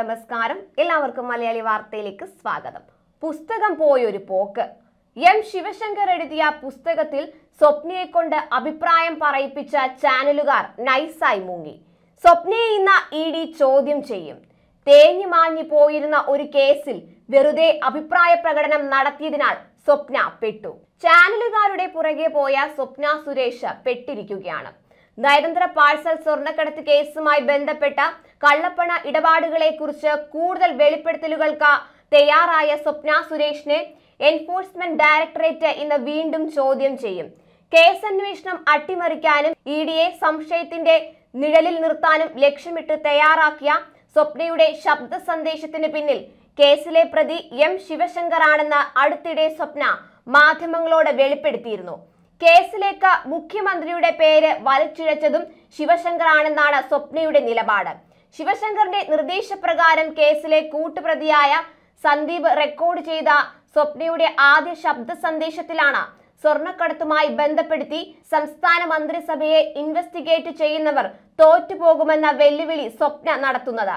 നമസ്കാരം എല്ലാവർക്കും മലയാളി വാർത്തയിലേക്ക് സ്വാഗതം പുസ്തകം പോയൊരു പോക്ക് എം ശിവശങ്കർ എഴുതിയ പുസ്തകത്തിൽ സ്വപ്നയെ കൊണ്ട് അഭിപ്രായം പറയിപ്പിച്ച ചാനലുകാർ നൈസായി മുങ്ങി സ്വപ്നയെ ഇന്ന് ഇ ഡി ചോദ്യം ചെയ്യും തേഞ്ഞു മാഞ്ഞു പോയിരുന്ന ഒരു കേസിൽ വെറുതെ അഭിപ്രായ പ്രകടനം നടത്തിയതിനാൽ സ്വപ്ന പെട്ടു ചാനലുകാരുടെ പുറകെ പോയ സ്വപ്ന സുരേഷ് പെട്ടിരിക്കുകയാണ് നയതന്ത്ര പാഴ്സൽ സ്വർണ്ണക്കടത്ത് കേസുമായി ബന്ധപ്പെട്ട കള്ളപ്പണ ഇടപാടുകളെക്കുറിച്ച് കൂടുതൽ വെളിപ്പെടുത്തലുകൾക്ക് തയ്യാറായ സ്വപ്ന സുരേഷിനെ എൻഫോഴ്സ്മെന്റ് ഡയറക്ടറേറ്റ് ഇന്ന് വീണ്ടും ചോദ്യം ചെയ്യും കേസന്വേഷണം അട്ടിമറിക്കാനും ഇ എ സംശയത്തിന്റെ നിഴലിൽ നിർത്താനും ലക്ഷ്യമിട്ട് തയ്യാറാക്കിയ സ്വപ്നയുടെ ശബ്ദ സന്ദേശത്തിന് പിന്നിൽ കേസിലെ പ്രതി എം ആണെന്ന് അടുത്തിടെ സ്വപ്ന മാധ്യമങ്ങളോട് വെളിപ്പെടുത്തിയിരുന്നു കേസിലേക്ക് മുഖ്യമന്ത്രിയുടെ പേര് വലിച്ചിഴച്ചതും ആണെന്നാണ് സ്വപ്നയുടെ നിലപാട് ശിവശങ്കറിന്റെ നിർദ്ദേശപ്രകാരം കേസിലെ കൂട്ടുപ്രതിയായ സന്ദീപ് റെക്കോർഡ് ചെയ്ത സ്വപ്നയുടെ ആദ്യ ശബ്ദ സന്ദേശത്തിലാണ് സ്വർണക്കടത്തുമായി ബന്ധപ്പെടുത്തി സംസ്ഥാന മന്ത്രിസഭയെ ഇൻവെസ്റ്റിഗേറ്റ് ചെയ്യുന്നവർ തോറ്റുപോകുമെന്ന വെല്ലുവിളി സ്വപ്ന നടത്തുന്നത്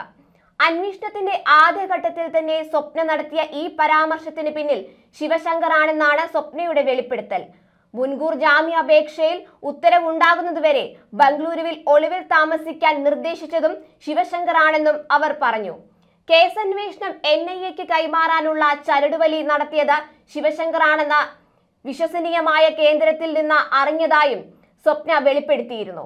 അന്വേഷണത്തിന്റെ ആദ്യഘട്ടത്തിൽ തന്നെ സ്വപ്ന നടത്തിയ ഈ പരാമർശത്തിന് പിന്നിൽ ശിവശങ്കറാണെന്നാണ് സ്വപ്നയുടെ വെളിപ്പെടുത്തൽ മുൻകൂർ ജാമ്യാപേക്ഷയിൽ ഉത്തരവുണ്ടാകുന്നതുവരെ ബംഗളൂരുവിൽ ഒളിവിൽ താമസിക്കാൻ നിർദ്ദേശിച്ചതും ശിവശങ്കറാണെന്നും അവർ പറഞ്ഞു കേസന്വേഷണം എൻ ഐ എക്ക് കൈമാറാനുള്ള ചരടുവലി നടത്തിയത് ശിവശങ്കറാണെന്ന വിശ്വസനീയമായ കേന്ദ്രത്തിൽ നിന്ന് അറിഞ്ഞതായും സ്വപ്ന വെളിപ്പെടുത്തിയിരുന്നു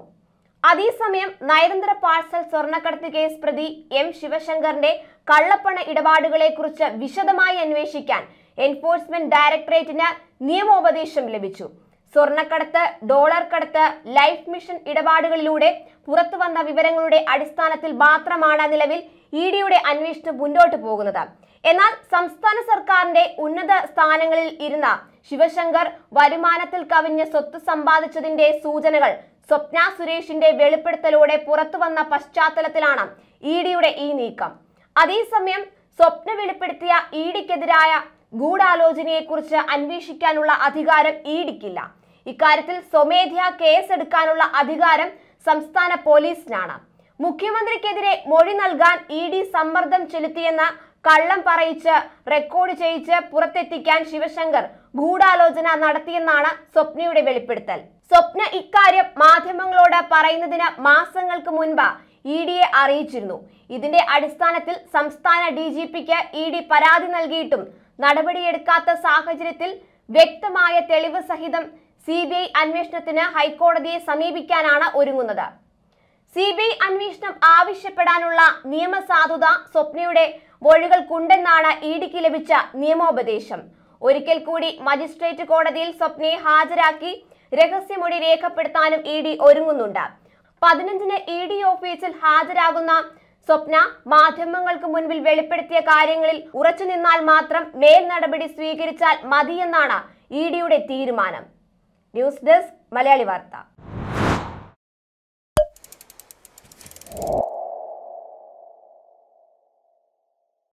അതേസമയം നയതന്ത്ര പാഴ്സൽ സ്വർണ്ണക്കടത്ത് കേസ് പ്രതി എം ശിവശങ്കറിന്റെ കള്ളപ്പണ ഇടപാടുകളെക്കുറിച്ച് വിശദമായി അന്വേഷിക്കാൻ എൻഫോഴ്സ്മെന്റ് ഡയറക്ടറേറ്റിന് നിയമോപദേശം ലഭിച്ചു സ്വർണ്ണക്കടത്ത് ഡോളർ കടത്ത് ലൈഫ് മിഷൻ ഇടപാടുകളിലൂടെ പുറത്തുവന്ന വിവരങ്ങളുടെ അടിസ്ഥാനത്തിൽ മാത്രമാണ് നിലവിൽ ഇ ഡിയുടെ അന്വേഷണം മുന്നോട്ട് പോകുന്നത് എന്നാൽ സംസ്ഥാന സർക്കാരിന്റെ ഉന്നത സ്ഥാനങ്ങളിൽ ഇരുന്ന ശിവശങ്കർ വരുമാനത്തിൽ കവിഞ്ഞ് സ്വത്ത് സമ്പാദിച്ചതിന്റെ സൂചനകൾ സ്വപ്ന സുരേഷിന്റെ വെളിപ്പെടുത്തലോടെ പുറത്തുവന്ന പശ്ചാത്തലത്തിലാണ് ഇ ഡിയുടെ ഈ നീക്കം അതേസമയം സ്വപ്ന വെളിപ്പെടുത്തിയ ഇ ഡിക്കെതിരായ ഗൂഢാലോചനയെക്കുറിച്ച് അന്വേഷിക്കാനുള്ള അധികാരം ഈടിക്കില്ല ഇക്കാര്യത്തിൽ സ്വമേധ്യ കേസെടുക്കാനുള്ള അധികാരം സംസ്ഥാന പോലീസിനാണ് മുഖ്യമന്ത്രിക്കെതിരെ മൊഴി നൽകാൻ ഇ ഡി സമ്മർദ്ദം ചെലുത്തിയെന്ന കള്ളം പറയിച്ച് റെക്കോർഡ് ചെയ്യിച്ച് പുറത്തെത്തിക്കാൻ ശിവശങ്കർ ഗൂഢാലോചന നടത്തിയെന്നാണ് സ്വപ്നയുടെ വെളിപ്പെടുത്തൽ സ്വപ്ന ഇക്കാര്യം മാധ്യമങ്ങളോട് പറയുന്നതിന് മാസങ്ങൾക്ക് മുൻപ് ഇ ഡിയെ അറിയിച്ചിരുന്നു ഇതിന്റെ അടിസ്ഥാനത്തിൽ സംസ്ഥാന ഡി ജി പിക്ക് ഇ ഡി പരാതി നൽകിയിട്ടും നടപടിയെടുക്കാത്ത സാഹചര്യത്തിൽ വ്യക്തമായ തെളിവ് സഹിതം സി ബി ഐ അന്വേഷണത്തിന് ഹൈക്കോടതിയെ സമീപിക്കാനാണ് ഒരുങ്ങുന്നത് സി ബി ഐ അന്വേഷണം ആവശ്യപ്പെടാനുള്ള നിയമസാധുത സ്വപ്നയുടെ വഴികൾക്കുണ്ടെന്നാണ് ഇഡിക്ക് ലഭിച്ച നിയമോപദേശം ഒരിക്കൽ കൂടി മജിസ്ട്രേറ്റ് കോടതിയിൽ സ്വപ്നയെ ഹാജരാക്കി രഹസ്യമൊഴി രേഖപ്പെടുത്താനും ഇ ഡി ഒരുങ്ങുന്നുണ്ട് പതിനഞ്ചിന് ഇ ഡി ഓഫീസിൽ ഹാജരാകുന്ന സ്വപ്ന മാധ്യമങ്ങൾക്ക് മുൻപിൽ വെളിപ്പെടുത്തിയ കാര്യങ്ങളിൽ ഉറച്ചു നിന്നാൽ മാത്രം മേൽ നടപടി സ്വീകരിച്ചാൽ മതിയെന്നാണ് ഇ ഡിയുടെ തീരുമാനം ന്യൂസ് ഡെസ്ക് മലയാളി വാർത്ത